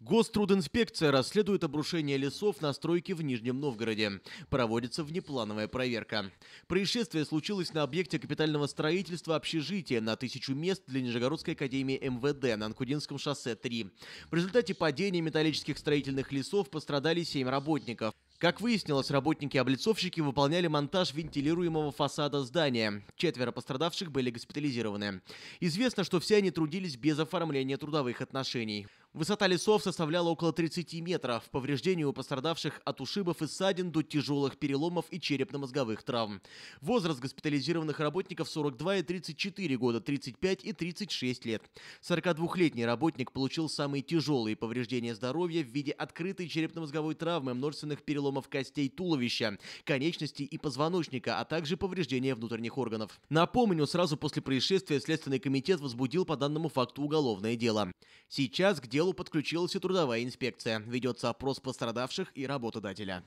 Гострудинспекция расследует обрушение лесов на стройке в Нижнем Новгороде. Проводится внеплановая проверка. Происшествие случилось на объекте капитального строительства общежития на тысячу мест для Нижегородской академии МВД на Анкудинском шоссе 3. В результате падения металлических строительных лесов пострадали семь работников. Как выяснилось, работники-облицовщики выполняли монтаж вентилируемого фасада здания. Четверо пострадавших были госпитализированы. Известно, что все они трудились без оформления трудовых отношений. Высота лесов составляла около 30 метров. Повреждения у пострадавших от ушибов и ссадин до тяжелых переломов и черепно-мозговых травм. Возраст госпитализированных работников 42 и 34 года, 35 и 36 лет. 42-летний работник получил самые тяжелые повреждения здоровья в виде открытой черепно-мозговой травмы, множественных переломов костей туловища, конечностей и позвоночника, а также повреждения внутренних органов. Напомню, сразу после происшествия Следственный комитет возбудил по данному факту уголовное дело. Сейчас к делу делу подключилась и трудовая инспекция. Ведется опрос пострадавших и работодателя.